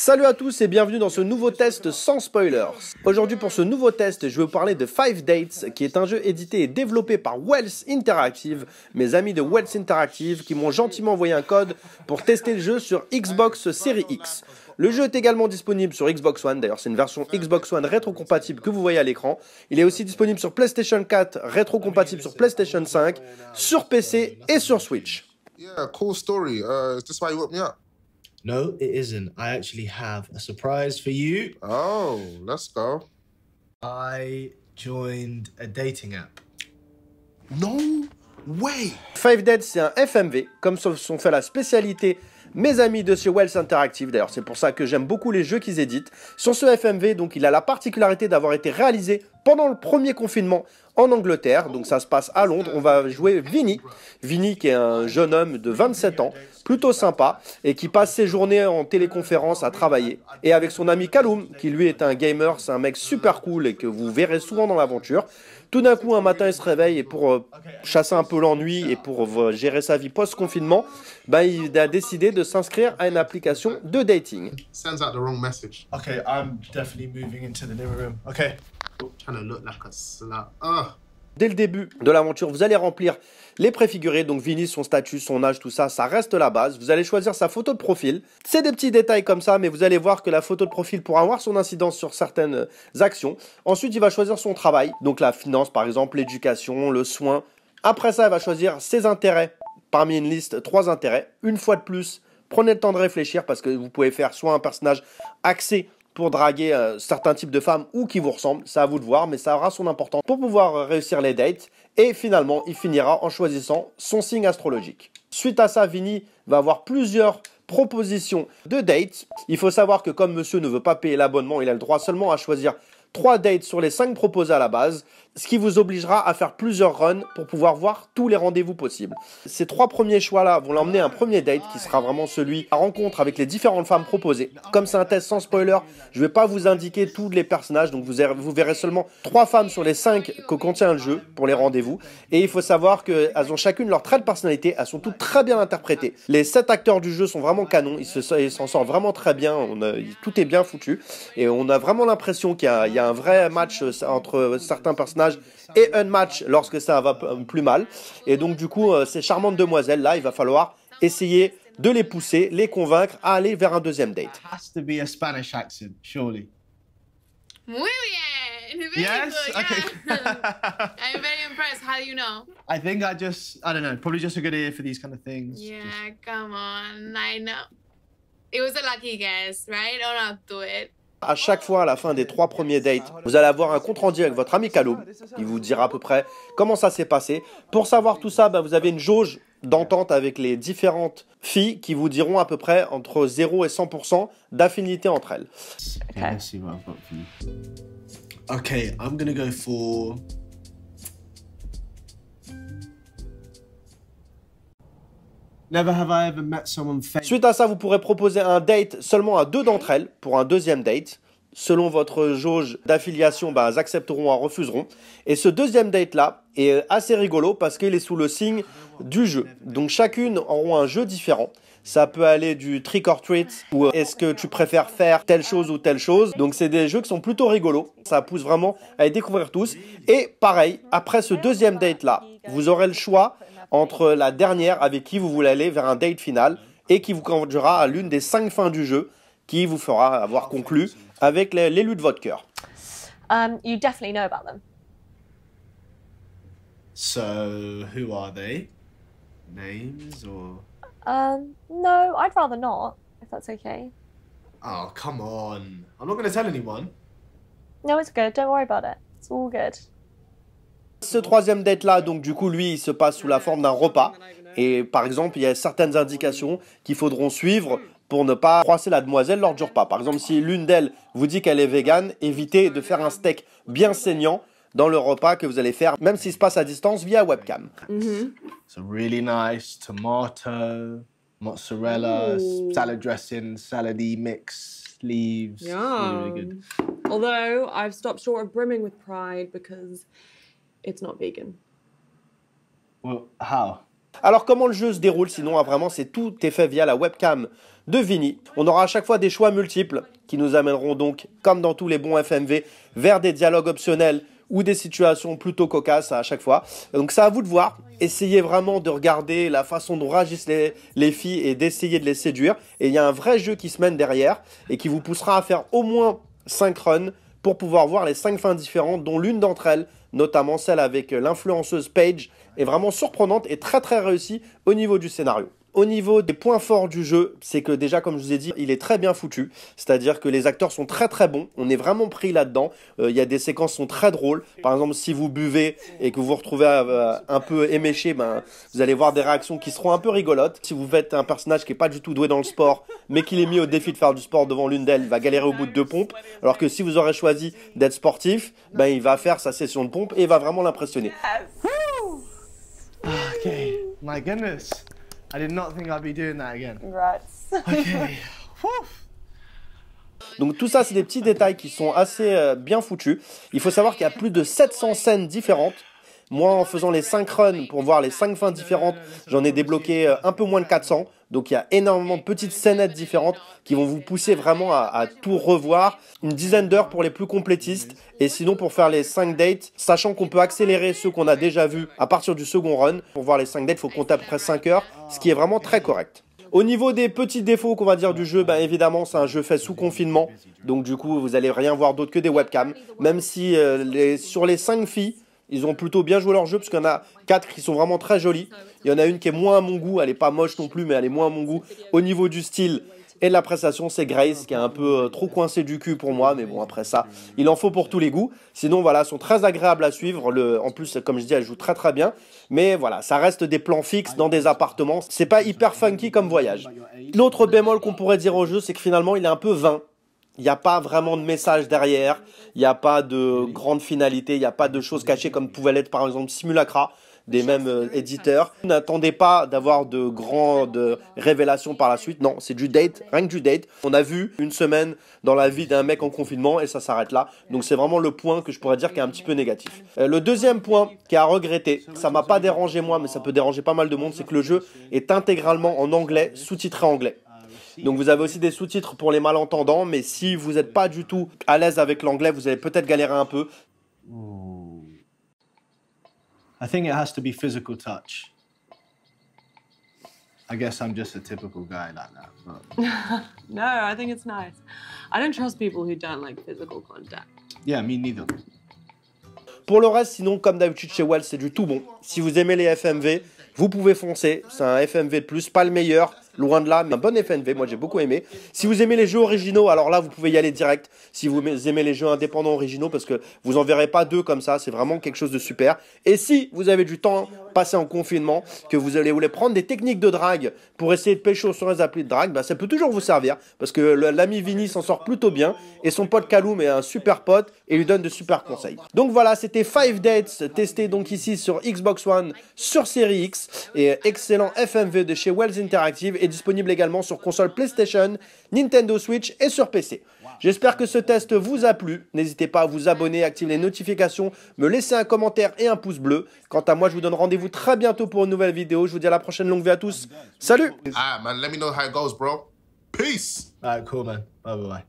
Salut à tous et bienvenue dans ce nouveau test sans spoilers. Aujourd'hui pour ce nouveau test, je vais vous parler de Five Dates, qui est un jeu édité et développé par Wells Interactive, mes amis de Wells Interactive qui m'ont gentiment envoyé un code pour tester le jeu sur Xbox Series X. Le jeu est également disponible sur Xbox One, d'ailleurs c'est une version Xbox One rétro-compatible que vous voyez à l'écran. Il est aussi disponible sur PlayStation 4, rétro-compatible sur PlayStation 5, sur PC et sur Switch. Yeah, cool story. Uh, this why you me up. No, it isn't. I actually have a surprise for you. Oh, let's go. I joined a dating app. No way! Five Dead, c'est un FMV, comme sont fait la spécialité mes amis de chez Wells Interactive, d'ailleurs c'est pour ça que j'aime beaucoup les jeux qu'ils éditent. Sur ce FMV, donc il a la particularité d'avoir été réalisé pendant le premier confinement en Angleterre. Donc ça se passe à Londres. On va jouer Vinny. Vinny qui est un jeune homme de 27 ans, plutôt sympa, et qui passe ses journées en téléconférence à travailler. Et avec son ami Callum, qui lui est un gamer, c'est un mec super cool et que vous verrez souvent dans l'aventure. Tout d'un coup, un matin, il se réveille et pour euh, chasser un peu l'ennui et pour euh, gérer sa vie post-confinement, ben il a décidé de s'inscrire à une application de dating. Sends out the wrong message. Okay, I'm definitely moving into the living room. Okay. Dès le début de l'aventure, vous allez remplir les préfigurés, donc Vinny, son statut, son âge, tout ça, ça reste la base. Vous allez choisir sa photo de profil. C'est des petits détails comme ça, mais vous allez voir que la photo de profil pourra avoir son incidence sur certaines actions. Ensuite, il va choisir son travail, donc la finance par exemple, l'éducation, le soin. Après ça, il va choisir ses intérêts. Parmi une liste, trois intérêts. Une fois de plus, prenez le temps de réfléchir parce que vous pouvez faire soit un personnage axé pour draguer euh, certains types de femmes ou qui vous ressemblent, c'est à vous de voir, mais ça aura son importance pour pouvoir réussir les dates. Et finalement, il finira en choisissant son signe astrologique. Suite à ça, Vini va avoir plusieurs propositions de dates. Il faut savoir que comme monsieur ne veut pas payer l'abonnement, il a le droit seulement à choisir 3 dates sur les 5 proposés à la base, ce qui vous obligera à faire plusieurs runs pour pouvoir voir tous les rendez-vous possibles. Ces trois premiers choix-là vont l'emmener à un premier date qui sera vraiment celui à rencontre avec les différentes femmes proposées. Comme c'est un test sans spoiler, je ne vais pas vous indiquer tous les personnages, donc vous, verrez seulement trois femmes sur les 5 que contient le jeu pour les rendez-vous. Et il faut savoir qu'elles ont chacune leur trait de personnalité, elles sont toutes très bien interprétées. Les 7 acteurs du jeu sont vraiment canons, ils s'en sortent vraiment très bien, tout est bien foutu. Et on a vraiment l'impression qu'il y a y a un vrai match euh, entre certains personnages et un match lorsque ça va plus mal. Et donc du coup, euh, ces charmantes demoiselles là, il va falloir essayer de les pousser, les convaincre à aller vers un deuxième date. Muy bien. Very yes. Good. Okay. Yeah. I'm very impressed. How do you know? I think I just, I don't know, probably just a good ear for these kind of things. Yeah, just... come on. I know. It was a lucky guess, right? Or up do it. À chaque fois, à la fin des trois premiers dates, vous allez avoir un compte-rendu avec votre ami Kaloum. Il vous dira à peu près comment ça s'est passé. Pour savoir tout ça, bah, vous avez une jauge d'entente avec les différentes filles qui vous diront à peu près entre 0 et 100% d'affinité entre elles. Ok, Okay, I'm gonna go for Suite à ça, vous pourrez proposer un date seulement à deux d'entre elles pour un deuxième date. Selon votre jauge d'affiliation, bah, elles accepteront ou refuseront. Et ce deuxième date-là est euh, assez rigolo parce qu'il est sous le signe du jeu. Donc chacune aura un jeu différent. Ça peut aller du trick or treat ou euh, est-ce que tu préfères faire telle chose ou telle chose. Donc c'est des jeux qui sont plutôt rigolos. Ça pousse vraiment à les découvrir tous. Et pareil, après ce deuxième date-là, vous aurez le choix entre la dernière avec qui vous voulez aller vers un date final et qui vous conduira à l'une des cinq fins du jeu qui vous fera avoir conclu avec l'élu de votre cœur. Um, you definitely know about them. So, who are they? Names or? Um, no, I'd rather not, if that's okay. Oh, come on. I'm not going to tell anyone. No, it's good. Don't worry about it. It's all good. Ce troisième date-là, donc du coup, lui, il se passe sous la forme d'un repas. Et par exemple, il y a certaines indications qu'il faudra suivre pour ne pas froisser la demoiselle lors du repas. Par exemple, si l'une d'elles vous dit qu'elle est végane, évitez de faire un steak bien saignant dans le repas que vous allez faire, même s'il se passe à distance via webcam. Mm really nice tomato, mozzarella, salad dressing, salad mix, leaves. Yeah. Although I've stopped short of brimming with pride because it's not vegan. Alors comment le jeu se déroule sinon ah, vraiment c'est tout est fait via la webcam de Vini. On aura à chaque fois des choix multiples qui nous amèneront donc comme dans tous les bons FMV vers des dialogues optionnels ou des situations plutôt cocasses à chaque fois. Donc c'est à vous de voir. Essayez vraiment de regarder la façon dont réagissent les, les filles et d'essayer de les séduire. Et il y a un vrai jeu qui se mène derrière et qui vous poussera à faire au moins 5 runs pour pouvoir voir les cinq fins différentes, dont l'une d'entre elles, notamment celle avec l'influenceuse Paige, est vraiment surprenante et très très réussie au niveau du scénario. Au niveau des points forts du jeu, c'est que déjà, comme je vous ai dit, il est très bien foutu. C'est-à-dire que les acteurs sont très très bons. On est vraiment pris là-dedans. Euh, il y a des séquences qui sont très drôles. Par exemple, si vous buvez et que vous vous retrouvez un peu éméché, ben, vous allez voir des réactions qui seront un peu rigolotes. Si vous faites un personnage qui n'est pas du tout doué dans le sport, mais qu'il est mis au défi de faire du sport devant l'une d'elles, il va galérer au bout de deux pompes. Alors que si vous aurez choisi d'être sportif, ben, il va faire sa session de pompe et il va vraiment l'impressionner. My goodness. I did not think I'd be doing that again. Donc tout ça, c'est des petits détails qui sont assez euh, bien foutus. Il faut savoir qu'il y a plus de 700 scènes différentes. Moi, en faisant les 5 runs pour voir les 5 fins différentes, j'en ai débloqué euh, un peu moins de 400. Donc il y a énormément de petites scénettes différentes qui vont vous pousser vraiment à, tout revoir. Une dizaine d'heures pour les plus complétistes et sinon pour faire les 5 dates, sachant qu'on peut accélérer ceux qu'on a déjà vus à partir du second run. Pour voir les 5 dates, il faut compter à peu près 5 heures, ce qui est vraiment très correct. Au niveau des petits défauts qu'on va dire du jeu, bah évidemment c'est un jeu fait sous confinement, donc du coup vous allez rien voir d'autre que des webcams, même si euh, sur les 5 filles, ils ont plutôt bien joué leur jeu, parce qu'il y en a quatre qui sont vraiment très jolies. Il y en a une qui est moins à mon goût, elle n'est pas moche non plus, mais elle est moins à mon goût. Au niveau du style et de la prestation, c'est Grace qui est un peu euh, trop coincé du cul pour moi, mais bon, après ça, il en faut pour tous les goûts. Sinon, voilà, sont très agréables à suivre. en plus, comme je dis, elle joue très très bien. Mais voilà, ça reste des plans fixes dans des appartements. C'est pas hyper funky comme voyage. L'autre bémol qu'on pourrait dire au jeu, c'est que finalement, il est un peu vain. Il n'y a pas vraiment de message derrière, il n'y a pas de grande finalité, il n'y a pas de choses cachées comme pouvait l'être par exemple Simulacra des mêmes euh, éditeurs. N'attendez pas d'avoir de grandes euh, révélations par la suite. Non, c'est du date, rien que du date. On a vu une semaine dans la vie d'un mec en confinement et ça s'arrête là. Donc c'est vraiment le point que je pourrais dire qui est un petit peu négatif. Euh, le deuxième point qui a regretté, regretter, ça m'a pas dérangé moi, mais ça peut déranger pas mal de monde, c'est que le jeu est intégralement en anglais, sous-titré anglais. Donc vous avez aussi des sous-titres pour les malentendants, mais si vous n'êtes pas du tout à l'aise avec l'anglais, vous allez peut-être galérer un peu. Pour le reste, sinon, comme d'habitude chez Wells, c'est du tout bon. Si vous aimez les FMV, vous pouvez foncer. C'est un FMV de plus, pas le meilleur, Loin de là, mais un bon FNV, moi j'ai beaucoup aimé. Si vous aimez les jeux originaux, alors là vous pouvez y aller direct. Si vous aimez les jeux indépendants originaux, parce que vous en verrez pas deux comme ça, c'est vraiment quelque chose de super. Et si vous avez du temps passé en confinement, que vous allez voulez prendre des techniques de drague pour essayer de pêcher sur les applis de drague, bah, ça peut toujours vous servir, parce que l'ami Vinny s'en sort plutôt bien, et son pote Kaloum est un super pote, et lui donne de super conseils. Donc voilà, c'était Five Dates, testé donc ici sur Xbox One, sur Series X, et excellent FMV de chez Wells Interactive, et disponible également sur console PlayStation, Nintendo Switch et sur PC. J'espère que ce test vous a plu. N'hésitez pas à vous abonner, activer les notifications, me laisser un commentaire et un pouce bleu. Quant à moi, je vous donne rendez-vous très bientôt pour une nouvelle vidéo. Je vous dis à la prochaine longue vie à tous. Salut. Ah man, let me know how it goes, bro. Peace. cool man. bye. bye.